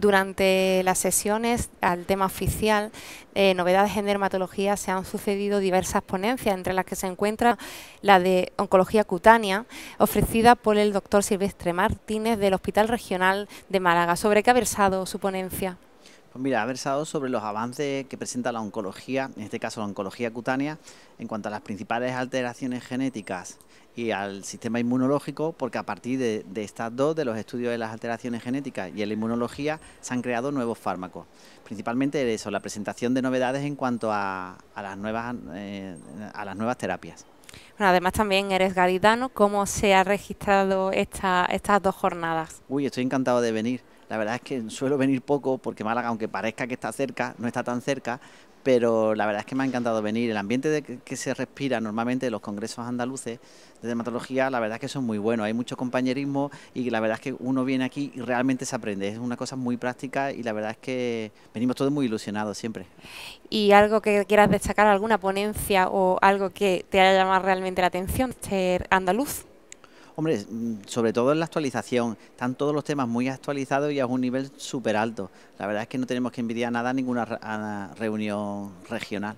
Durante las sesiones al tema oficial, eh, novedades en dermatología, se han sucedido diversas ponencias, entre las que se encuentra la de oncología cutánea, ofrecida por el doctor Silvestre Martínez del Hospital Regional de Málaga. ¿Sobre qué ha versado su ponencia? Pues mira, ha versado sobre los avances que presenta la oncología, en este caso la oncología cutánea, en cuanto a las principales alteraciones genéticas y al sistema inmunológico, porque a partir de, estas dos, de los estudios de las alteraciones genéticas y en la inmunología, se han creado nuevos fármacos. Principalmente eso, la presentación de novedades en cuanto a, las, nuevas, eh, a las nuevas terapias. Bueno, además también eres gaditano, ¿cómo se ha registrado estas dos jornadas? Uy, estoy encantado de venir. La verdad es que suelo venir poco porque Málaga, aunque parezca que está cerca, no está tan cerca, pero la verdad es que me ha encantado venir. El ambiente de que, se respira normalmente en los congresos andaluces de dermatología, la verdad es que son muy buenos. Hay mucho compañerismo y la verdad es que uno viene aquí y realmente se aprende. Es una cosa muy práctica y la verdad es que venimos todos muy ilusionados siempre. ¿Y algo que quieras destacar, alguna ponencia o algo que te haya llamado realmente la atención, ser andaluz? Hombre, mm, sobre todo en la actualización, están todos los temas muy actualizados y a un nivel súper alto. La verdad es que no tenemos que envidiar nada a ninguna reunión regional.